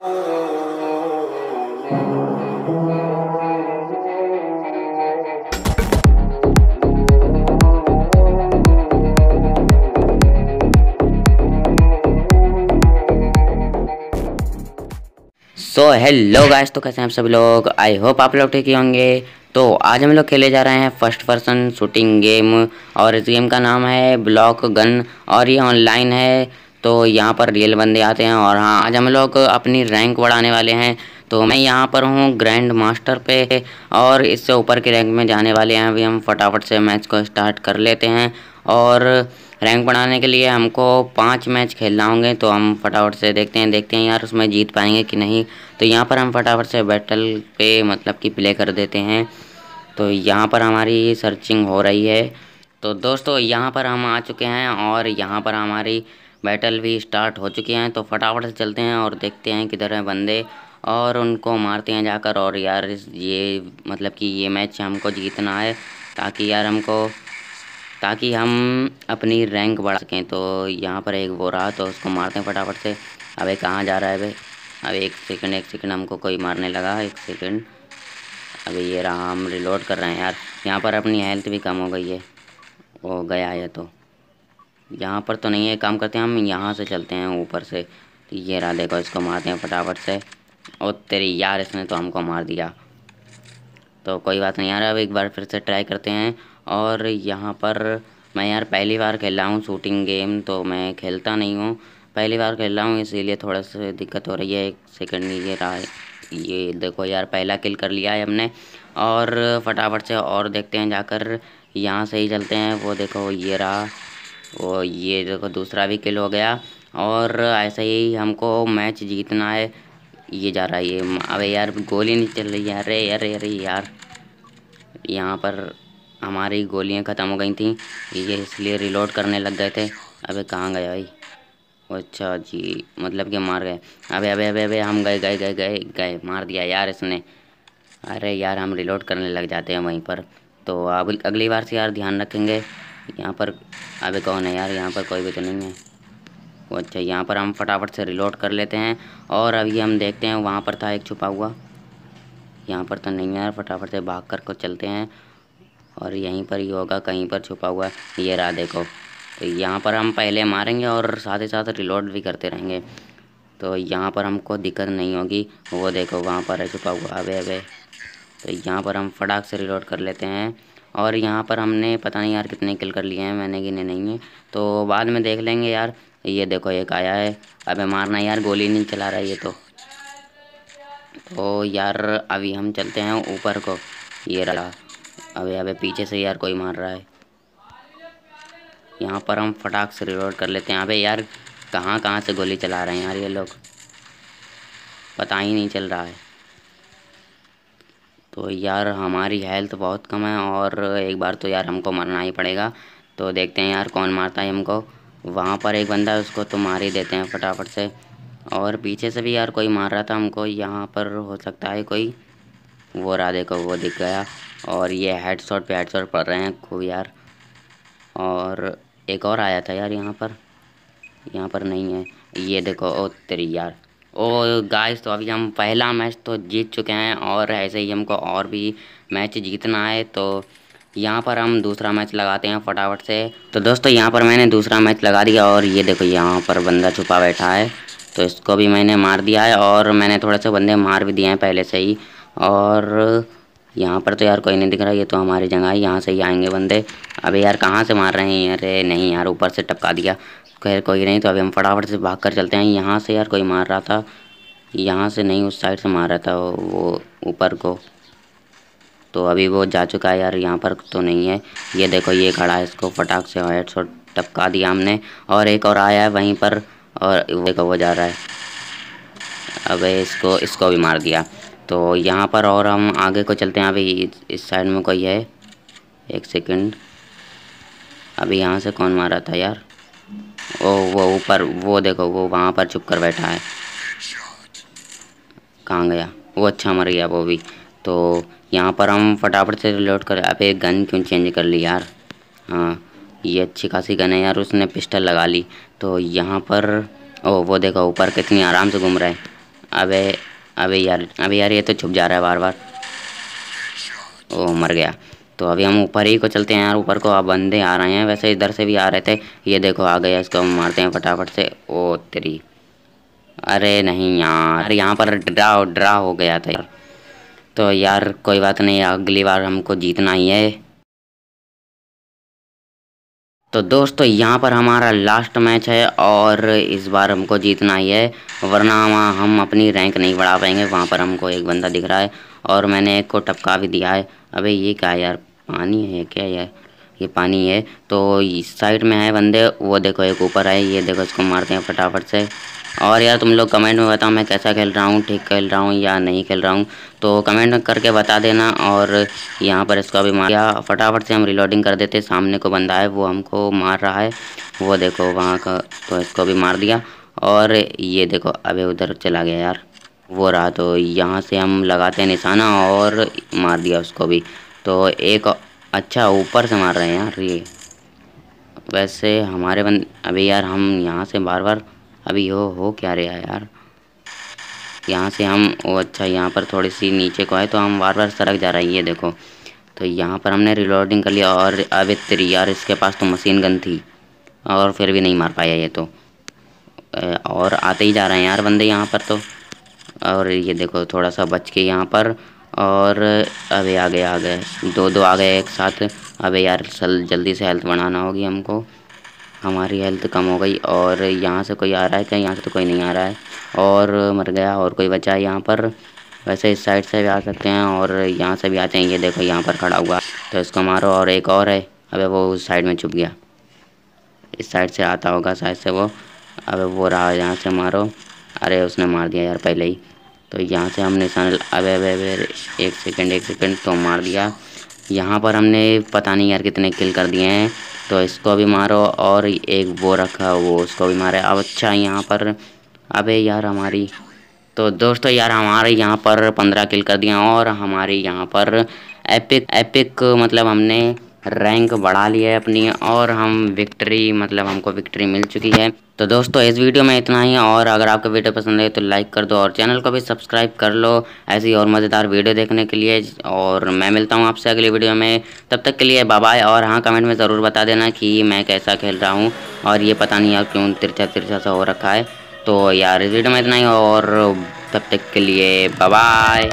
so hello guys तो कैसे हैं आप सब लोग आई होप आप लोग ठीक ही होंगे तो आज हम लोग खेले जा रहे हैं फर्स्ट पर्सन शूटिंग गेम और इस गेम का नाम है ब्लॉक गन और ये ऑनलाइन है तो यहाँ पर रियल बंदे आते हैं और हाँ आज हम लोग अपनी रैंक बढ़ाने वाले हैं तो मैं यहाँ पर हूँ ग्रैंड मास्टर पे और इससे ऊपर के रैंक में जाने वाले हैं अभी हम फटाफट से मैच को स्टार्ट कर लेते हैं और रैंक बढ़ाने के लिए हमको पांच मैच खेलना होंगे तो हम फटाफट से देखते हैं देखते हैं यार उसमें जीत पाएंगे कि नहीं तो यहाँ पर हम फटाफट से बैटल पे मतलब कि प्ले कर देते हैं तो यहाँ पर हमारी सर्चिंग हो रही है तो दोस्तों यहाँ पर हम आ चुके हैं और यहाँ पर हमारी बैटल भी स्टार्ट हो चुके हैं तो फटाफट से चलते हैं और देखते हैं किधर हैं बंदे और उनको मारते हैं जाकर और यार ये मतलब कि ये मैच हमको जीतना है ताकि यार हमको ताकि हम अपनी रैंक बढ़ा सकें तो यहाँ पर एक वो रहा तो उसको मारते हैं फटाफट से अबे कहाँ जा रहा है भाई अब एक सेकंड एक सेकंड हमको कोई मारने लगा एक सेकंड अबे ये रहा हम रिलोड कर रहे हैं यार यहाँ पर अपनी हेल्थ भी कम हो गई है वो गया है तो यहाँ पर तो नहीं है काम करते हैं हम यहाँ से चलते हैं ऊपर से तो ये रहा देखो इसको मारते हैं फटाफट से और तेरी यार इसने तो हमको मार दिया तो कोई बात नहीं यार अब एक बार फिर से ट्राई करते हैं और यहाँ पर मैं यार पहली बार खेल रहा हूँ शूटिंग गेम तो मैं खेलता नहीं हूँ पहली बार खेल रहा हूँ इसीलिए थोड़ा सा दिक्कत हो रही है एक सेकेंड ये रहा ये देखो यार पहला किल कर लिया है हमने और फटाफट से और देखते हैं जाकर यहाँ से ही चलते हैं वो देखो ये रहा और ये देखो दूसरा भी किल हो गया और ऐसे ही हमको मैच जीतना है ये जा रहा है ये अबे यार गोली नहीं चल रही यार अरे यार अरे यार यहाँ पर हमारी गोलियाँ ख़त्म हो गई थी ये इसलिए रिलोड करने लग गए थे अबे कहाँ गए भाई अच्छा जी मतलब कि मार गए अबे अबे अबे अबे हम गए गए गए गए गए मार दिया यार इसने अरे यार हम रिलोड करने लग जाते हैं वहीं पर तो अब अगली बार से यार ध्यान रखेंगे यहाँ पर अभी कौन है यार यहाँ पर कोई भी तो नहीं है वो अच्छा यहाँ पर हम फटाफट से रिलोड कर लेते हैं और अभी हम देखते हैं वहाँ पर था एक छुपा हुआ यहाँ पर तो नहीं यार फटाफट से भाग कर को चलते हैं और यहीं पर ही होगा कहीं पर छुपा हुआ ये रहा देखो तो यहाँ पर हम पहले मारेंगे और साथ ही साथ रिलोड भी करते रहेंगे तो यहाँ पर हमको दिक्कत नहीं होगी वो देखो वहाँ पर है छुपा हुआ अबे अबे तो यहाँ पर हम फटाक से रिलोड कर लेते हैं और यहाँ पर हमने पता नहीं यार कितने किल कर लिए हैं मैंने गिने नहीं है तो बाद में देख लेंगे यार ये देखो एक आया है अबे मारना यार गोली नहीं चला रहा ये तो तो यार अभी हम चलते हैं ऊपर को ये रहा अबे अबे पीछे से यार कोई मार रहा है यहाँ पर हम फटाक से रिलोड कर लेते हैं अबे यार कहाँ कहाँ से गोली चला रहे हैं यार ये लोग पता ही नहीं चल रहा है तो यार हमारी हेल्थ बहुत कम है और एक बार तो यार हमको मरना ही पड़ेगा तो देखते हैं यार कौन मारता है हमको वहाँ पर एक बंदा है उसको तो मार ही देते हैं फटाफट से और पीछे से भी यार कोई मार रहा था हमको यहाँ पर हो सकता है कोई वो रहा देखो वो दिख गया और ये हेड शॉट पे हेड शॉट पड़ रहे हैं खूब यार और एक और आया था यार यहाँ पर यहाँ पर नहीं है ये देखो ओ तेरी यार और गाइस तो अभी हम पहला मैच तो जीत चुके हैं और ऐसे ही हमको और भी मैच जीतना है तो यहाँ पर हम दूसरा मैच लगाते हैं फटाफट से तो दोस्तों यहाँ पर मैंने दूसरा मैच लगा दिया और ये देखो यहाँ पर बंदा छुपा बैठा है तो इसको भी मैंने मार दिया है और मैंने थोड़े से बंदे मार भी दिए हैं पहले से ही और यहाँ पर तो यार कोई नहीं दिख रहा ये तो हमारी जगह है यहाँ से ही आएंगे बंदे अबे यार कहाँ से मार रहे हैं अरे नहीं यार ऊपर से टपका दिया खैर कोई नहीं तो अभी हम फटाफट से भाग कर चलते हैं यहाँ से यार कोई मार रहा था यहाँ से नहीं उस साइड से मार रहा था वो ऊपर को तो अभी वो जा चुका है यार यहाँ पर तो नहीं है ये देखो ये खड़ा है इसको फटाक से हेड शॉट टपका दिया हमने और एक और आया है वहीं पर और देखो वो जा रहा है अब इसको इसको भी मार दिया तो यहाँ पर और हम आगे को चलते हैं अभी इस साइड में कोई है एक सेकंड अभी यहाँ से कौन मारा था यार ओ वो ऊपर वो देखो वो वहाँ पर छुप कर बैठा है कहाँ गया वो अच्छा मर गया वो भी तो यहाँ पर हम फटाफट से रिलोड कर अबे गन क्यों चेंज कर ली यार हाँ ये अच्छी खासी गन है यार उसने पिस्टल लगा ली तो यहाँ पर ओ वो देखो ऊपर कितनी आराम से घूम रहा है अबे अबे यार अबे यार ये तो छुप जा रहा है बार बार ओ मर गया तो अभी हम ऊपर ही को चलते हैं यार ऊपर को आप बंदे आ रहे हैं वैसे इधर से भी आ रहे थे ये देखो आ गया इसको हम मारते हैं फटाफट से ओ तेरी अरे नहीं यार यहाँ पर ड्रा ड्रा हो गया था यार तो यार कोई बात नहीं अगली बार हमको जीतना ही है तो दोस्तों यहाँ पर हमारा लास्ट मैच है और इस बार हमको जीतना ही है वरना वहाँ हम अपनी रैंक नहीं बढ़ा पाएंगे वहाँ पर हमको एक बंदा दिख रहा है और मैंने एक को टपका भी दिया है अबे ये क्या यार पानी है क्या यार ये पानी है तो इस साइड में है बंदे वो देखो एक ऊपर है ये देखो इसको मारते हैं फटाफट से और यार तुम लोग कमेंट में बताओ मैं कैसा खेल रहा हूँ ठीक खेल रहा हूँ या नहीं खेल रहा हूँ तो कमेंट करके बता देना और यहाँ पर इसको अभी मार या फटाफट से हम रिलोडिंग कर देते सामने को बंदा है वो हमको मार रहा है वो देखो वहाँ का तो इसको भी मार दिया और ये देखो अभी उधर चला गया यार वो रहा तो यहाँ से हम लगाते हैं निशाना और मार दिया उसको भी तो एक अच्छा ऊपर से मार रहे हैं यार ये वैसे हमारे बंद अभी यार हम यहाँ से बार बार अभी हो हो क्या रहा है यार यहाँ से हम वो अच्छा यहाँ पर थोड़ी सी नीचे को आए तो हम बार बार सड़क जा रहे हैं ये देखो तो यहाँ पर हमने रिलोडिंग कर लिया और अब तेरी यार इसके पास तो मशीन गन थी और फिर भी नहीं मार पाया ये तो और आते ही जा रहे हैं यार बंदे यहाँ पर तो और ये देखो थोड़ा सा बच के यहाँ पर और अबे आ गए आ गए दो दो आ गए एक साथ अबे यार सल जल्दी से हेल्थ बढ़ाना होगी हमको हमारी हेल्थ कम हो गई और यहाँ से कोई आ रहा है क्या यहाँ से तो कोई नहीं आ रहा है और मर गया और कोई बचा है यहाँ पर वैसे इस साइड से भी आ सकते हैं और यहाँ से भी आते हैं ये देखो यहाँ पर खड़ा हुआ तो इसको मारो और एक और है अबे वो उस साइड में छुप गया इस साइड से आता होगा शायद से वो अबे वो रहा यहाँ से मारो अरे उसने मार दिया यार पहले ही तो यहाँ से हमने निशान अबे अबे अबे एक सेकंड एक सेकंड तो मार दिया यहाँ पर हमने पता नहीं यार कितने किल कर दिए हैं तो इसको भी मारो और एक वो रखा वो उसको भी मारे अब अच्छा यहाँ पर अबे यार हमारी तो दोस्तों यार हमारे यहाँ पर पंद्रह किल कर दिया और हमारे यहाँ पर एपिक एपिक मतलब हमने रैंक बढ़ा लिया है अपनी और हम विक्ट्री मतलब हमको विक्ट्री मिल चुकी है तो दोस्तों इस वीडियो में इतना ही और अगर आपको वीडियो पसंद है तो लाइक कर दो और चैनल को भी सब्सक्राइब कर लो ऐसी और मज़ेदार वीडियो देखने के लिए और मैं मिलता हूँ आपसे अगली वीडियो में तब तक के लिए बाय और हाँ कमेंट में ज़रूर बता देना कि मैं कैसा खेल रहा हूँ और ये पता नहीं और क्यों तिरछा तिरछा सा हो रखा है तो यार इस वीडियो में इतना ही और तब तक के लिए बाय